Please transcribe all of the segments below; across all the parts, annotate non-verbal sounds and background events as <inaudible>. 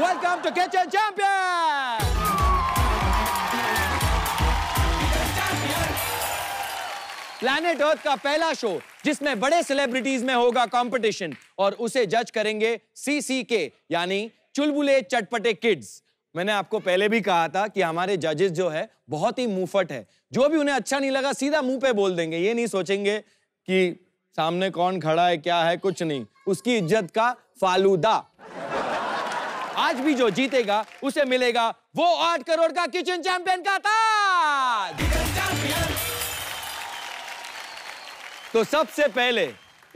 Welcome to Kitchen Champion! Planet earth का पहला show जिसमें बड़े सेलिब्रिटीज में होगा कंपटीशन और उसे जज करेंगे सीसीके यानी चुलबुले चटपटे किड्स मैंने आपको पहले भी कहा था कि हमारे जजेस जो है बहुत ही मुंहफट है जो भी उन्हें अच्छा नहीं लगा सीधा मुंह पे बोल देंगे ये नहीं सोचेंगे कि सामने कौन खड़ा है क्या है कुछ नहीं उसकी इज्जत का फालूदा आज भी जो जीतेगा उसे मिलेगा वो आठ करोड़ का किचन चैंपियन का ताज तो सबसे पहले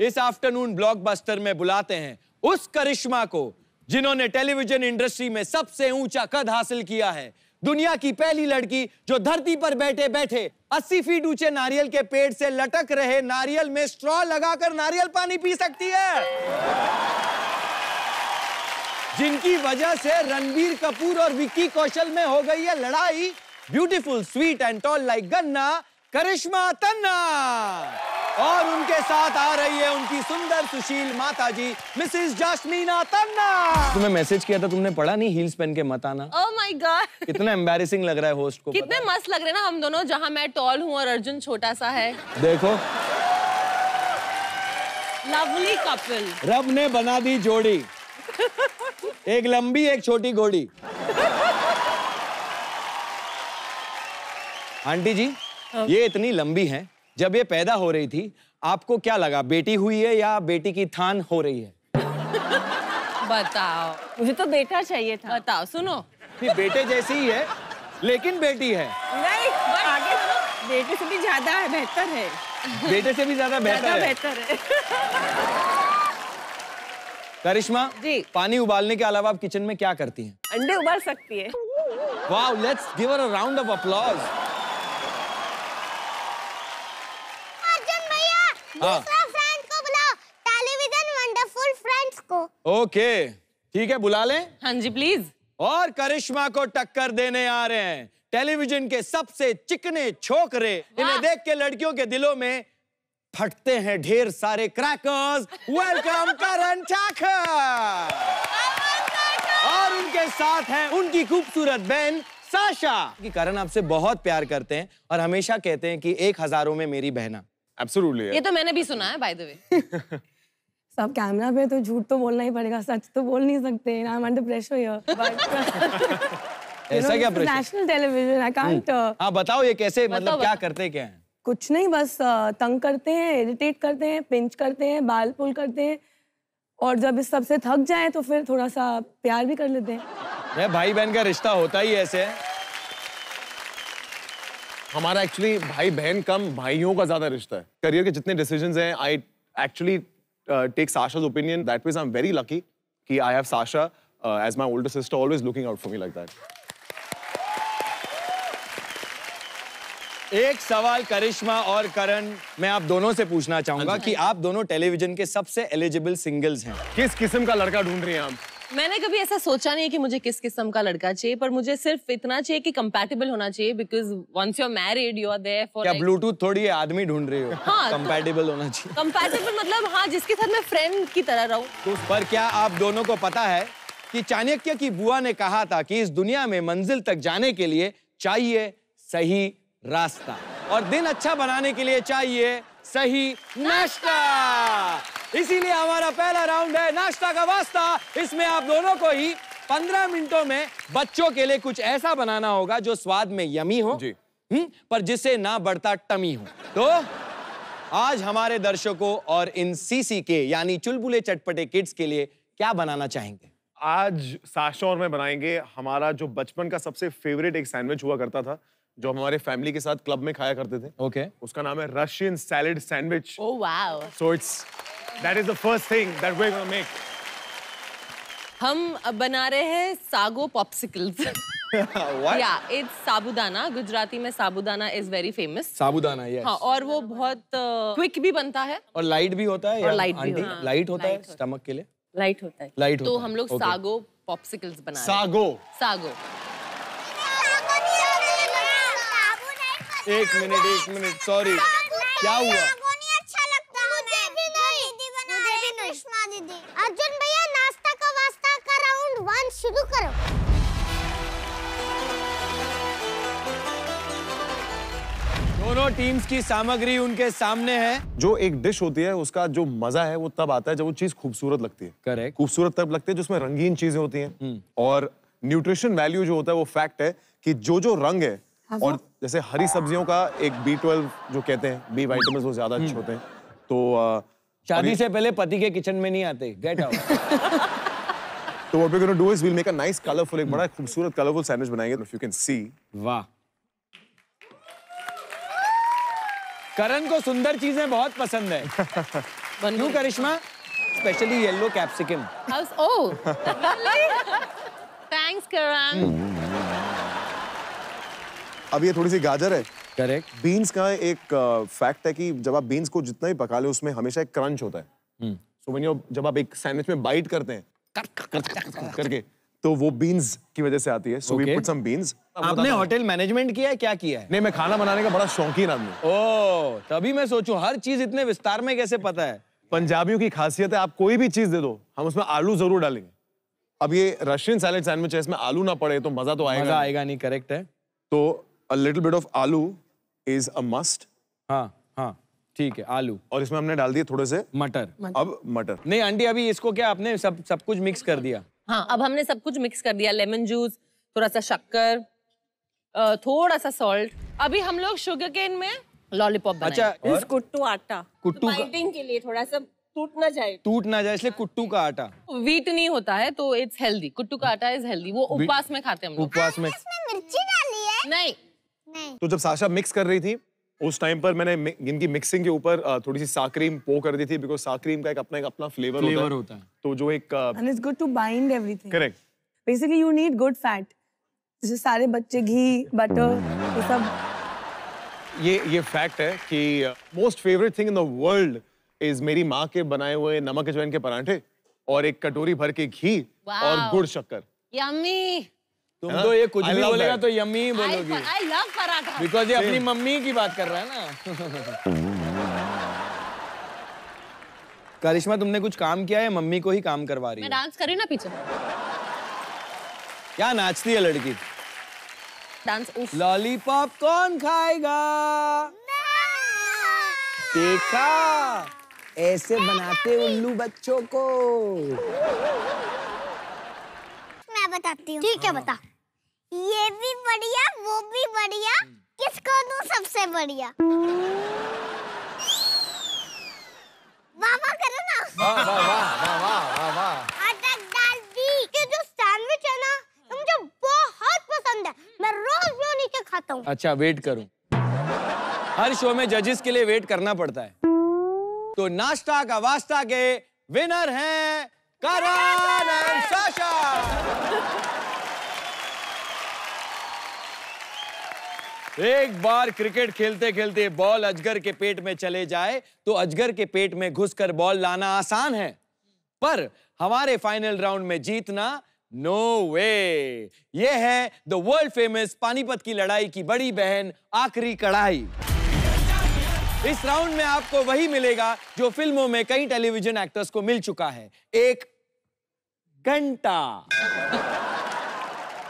इस आफ्टरनून ब्लॉकबस्टर में बुलाते हैं उस करिश्मा को जिन्होंने टेलीविजन इंडस्ट्री में सबसे ऊंचा कद हासिल किया है दुनिया की पहली लड़की जो धरती पर बैठे बैठे 80 फीट ऊंचे नारियल के पेड़ से लटक रहे नारियल में स्ट्रॉ लगाकर नारियल पानी पी सकती है जिनकी वजह से रणबीर कपूर और विक्की कौशल में हो गई है लड़ाई beautiful sweet and tall like गन्ना करिश्मा तन्ना और उनके साथ आ रही है उनकी सुंदर सुशील माताजी मिसेस जास्मीना तन्ना तुम्हें मैसेज किया था तुमने पढ़ा नहीं हील्स पहन के मत आना ओह माय गॉड कितना एम्बेसिंग लग रहा है होस्ट को कितने मस्त लग रहे हैं ना हम दोनों जहां मैं टॉल हूं और अर्जुन छोटा सा है देखो लवली कपल रब ने बना दी जोड़ी <laughs> एक लंबी एक छोटी घोड़ी आंटी जी हाँ। ये इतनी लंबी है जब ये पैदा हो रही थी आपको क्या लगा बेटी हुई है या बेटी की थान हो रही है बताओ मुझे तो बेटा चाहिए था बताओ सुनो बेटे जैसी ही है लेकिन बेटी है नहीं आगे बेटे से भी ज्यादा है बेहतर है बेटे से भी ज्यादा बेहतर है, है। करिश्मा जी पानी उबालने के अलावा आप किचन में क्या करती हैं? अंडे उबाल सकती है wow let's give a round of applause Arjun friend हाँ। को बुलाओ टेलीविजन वंडरफुल फ्रेंड्स को ओके ठीक है बुला लें हाँ जी प्लीज और करिश्मा को टक्कर देने आ रहे हैं टेलीविजन के सबसे चिकने छोकरे इन्हें देख के लड़कियों के दिलों में फटते हैं ढेर सारे क्रैकर्स वेलकम करण और उनके साथ है उनकी खूबसूरत बहन साशा कि करण आपसे बहुत प्यार करते हैं और हमेशा कहते हैं कि एक हजारों में मेरी बहना Absolutely. ये तो मैंने भी सुना है बाय द वे सब कैमरा पे तो झूठ तो बोलना ही पड़ेगा सच तो बोल नहीं सकते I am under pressure here ऐसा क्या pressure national television I can't हां बताओ ये कैसे मतलब क्या करते क्या हैं कुछ नहीं बस तंग करते हैं इरिटेट करते हैं पिंच करते हैं बाल पुल करते हैं और जब इस सब से थक जाए तो फिर थोड़ा सा प्यार भी कर लेते हैं भाई बहन का रिश्ता होता ही ऐसे है हमारा एक्चुअली भाई बहन कम भाइयों का ज्यादा रिश्ता है करियर के जितने डिसीजन हैं I actually take Sasha's opinion that means I am very lucky कि I have Sasha as my older sister always looking out for me like that एक सवाल करिश्मा और करण मैं आप दोनों से पूछना चाहूंगा हाँ कि आप दोनों टेलीविजन के सबसे एलिजिबल सिंगल्स हैं किस किस्म का लड़का ढूंढ रही हैं आप मैंने कभी ऐसा सोचा नहीं है कि मुझे किस किस्म का लड़का चाहिए पर मुझे सिर्फ इतना चाहिए कि कंपैटिबल होना चाहिए because once you're married you are there for क्या ब्लूटूथ थोड़ी आदमी ढूंढ रहे हो हाँ, कंपैटिबल तो होना चाहिए कंपैटिबल मतलब हाँ जिसके साथ मैं फ्रेंड की तरह रहूं तो पर क्या आप दोनों को पता है कि चाणक्य की बुआ ने कहा था कि इस दुनिया में मंजिल तक जाने के लिए चाहिए सही रास्ता और दिन अच्छा बनाने के लिए चाहिए सही नाश्ता इसीलिए हमारा पहला राउंड है नाश्ता का वास्ता इसमें आप दोनों को ही पंद्रह मिनटों में बच्चों के लिए कुछ ऐसा बनाना होगा जो स्वाद में यमी हो जी हुँ? हम्म, पर जिसे ना बढ़ता टमी हो तो आज हमारे दर्शकों और इन सीसी के यानी चुलबुले चटपटे किड्स के लिए क्या बनाना चाहेंगे आज साशौर में बनाएंगे हमारा जो बचपन का सबसे फेवरेट एक सैंडविच हुआ करता था जो हमारे फैमिली के साथ क्लब में खाया करते थे ओके okay. उसका नाम है Russian salad sandwich oh wow so it's that is the first thing that we are gonna make हम अब बना रहे हैं सागो पॉप्सिकल्स या इट्स साबुदाना गुजराती में sabudana is very famous sabudana yes हां और वो बहुत क्विक uh, भी बनता है और लाइट भी होता है और लाइट भी हाँ, लाइट होता है स्टमक के लिए लाइट होता है लाइट तो हम लोग सागो पॉप्सिकल्स बना रहे हैं सागो सागो एक मिनट एक मिनट सॉरी क्या हुआ अच्छा तो अर्जुन भैया नाश्ता का वास्ता का राउंड वन शुरू करो दोनों टीम्स की सामग्री उनके सामने है जो एक डिश होती है उसका जो मजा है वो तब आता है जब वो चीज खूबसूरत लगती है करेक्ट खूबसूरत तब लगती है जिसमें रंगीन चीजें होती हैं हम्म। और न्यूट्रिशन वैल्यू जो होता है वो फैक्ट है कि जो जो रंग है हाँ और जैसे हरी सब्जियों का एक बी ट्वेल्व जो कहते हैं बी वाइटमिन वो ज्यादा अच्छे हम्म। होते हैं तो शादी से पहले पति के किचन में नहीं आते गेट आउट <laughs> तो what we gonna do is we will make a nice colourful एक बड़ा खूबसूरत कलरफुल सैंडविच बनाएंगे इफ यू कैन सी वाह करण को सुंदर चीजें बहुत पसंद है <laughs> क्यों Karishma specially yellow capsicum oh thanks Karan अब ये थोड़ी सी गाजर है करेक्ट बीन्स का एक फैक्ट है कि जब आप बीन्स को जितना भी पका ले उसमें हमेशा एक क्रंच होता है सो व्हेन यू जब आप एक सैंडविच में बाइट करते हैं करके तो वो बीन्स की वजह से आती है so we put some beans आपने होटल मैनेजमेंट किया है क्या किया है नहीं मैं खाना बनाने का बड़ा शौकीन आदमी ओ तभी मैं सोचूं हर चीज इतने विस्तार में कैसे पता है पंजाबियों की खासियत है आप कोई भी चीज दे दो हम उसमें आलू जरूर डालेंगे अब ये रशियन सैलेड सैंडविच है इसमें आलू ना पड़े तो मजा तो आएगा मजा आएगा नहीं करेक्ट है तो a little bit of aloo is a must. हाँ हाँ ठीक है आलू और इसमें हमने डाल दिए थोड़े से मटर अब मटर नहीं आंटी अभी इसको क्या आपने सब सब कुछ मिक्स कर दिया हाँ अब हमने सब कुछ मिक्स कर दिया लेमन जूस थोड़ा सा शक्कर थोड़ा सा सॉल्ट अभी हम लोग शुगर केन में लॉलीपॉप अच्छा और? कुट्टू आटा कुट्टू बाइटिंग के लिए थोड़ा सा टूट ना जाए टूट ना जाए इसलिए कुट्टू का आटा वीट नहीं होता है तो इट्स हेल्दी कुट्टू का आटा इज हेल्दी वो उपवास में खाते हैं हम उपवास में मिर्ची डाली है नहीं तो जब साशा मिक्स कर रही थी उस टाइम पर मैंने इनकी मिक्सिंग के ऊपर थोड़ी सी साक्रीम पो कर दी थी बिकॉज साक्रीम का एक अपना एक अपना फ्लेवर, फ्लेवर होता, है। होता है तो जो एक and it's good to bind everything correct basically you need good fat जैसे सारे बच्चे घी बटर ये सब ये ये फैक्ट है कि most favourite thing in the world is मेरी माँ के बनाए हुए नमक अजवाइन के पराठे और एक कटोरी भर के घी और गुड़ शक्कर यम्मी तुम तो ये कुछ भी बोलेगा तो यम्मी बोलोगी आई लव पराठा बिकॉज ये अपनी मम्मी की बात कर रहा है ना करिश्मा तुमने कुछ काम किया है मम्मी को ही काम करवा रही है। मैं डांस कर रही ना पीछे क्या नाचती है लड़की डांस उस। लॉलीपॉप कौन खाएगा मैं। देखा ऐसे बनाते उल्लू बच्चों को मैं बताती हूँ ठीक है बता ये भी बढ़िया वो भी बढ़िया किसको दू सबसे बढ़िया वाह करो ना अच्छा वेट करूं। हर शो में जजेस के लिए वेट करना पड़ता है तो नाश्ता का वास्ता के विनर हैं करण एंड साशा एक बार क्रिकेट खेलते खेलते बॉल अजगर के पेट में चले जाए तो अजगर के पेट में घुसकर बॉल लाना आसान है पर हमारे फाइनल राउंड में जीतना नो वे ये है द वर्ल्ड फेमस पानीपत की लड़ाई की बड़ी बहन आखिरी कढ़ाई इस राउंड में आपको वही मिलेगा जो फिल्मों में कई टेलीविजन एक्टर्स को मिल चुका है एक घंटा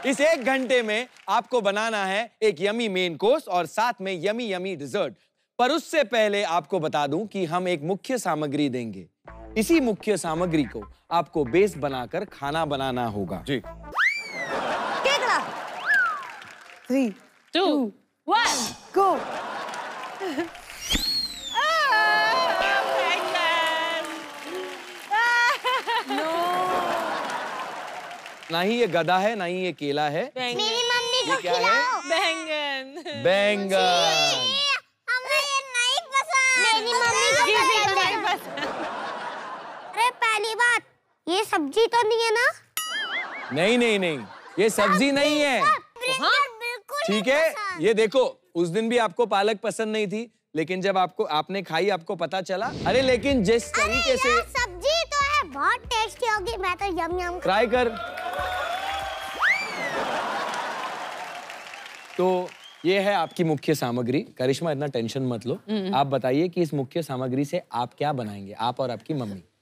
इस एक घंटे में आपको बनाना है एक यमी मेन कोर्स और साथ में यमी यमी डिजर्ट पर उससे पहले आपको बता दूं कि हम एक मुख्य सामग्री देंगे इसी मुख्य सामग्री को आपको बेस बनाकर खाना बनाना होगा जी थ्री टू वन गो ना ही ये गदा है ना ही ये केला है मेरी मम्मी को खिलाओ है बैंगन बैंगन अरे पहली बात ये सब्जी तो नहीं है ना नहीं नहीं नहीं ये सब्जी नहीं है हाँ। ठीक है ये देखो उस दिन भी आपको पालक पसंद नहीं थी लेकिन जब आपको आपने खाई आपको पता चला अरे लेकिन जिस तरीके से सब्जी तो है बहुत टेस्टी होगी मैं तो यम यम ट्राई कर तो ये है आपकी मुख्य सामग्री करिश्मा इतना टेंशन मत लो हम्म। आप बताइए कि इस मुख्य सामग्री से आप क्या बनाएंगे आप और आपकी मम्मी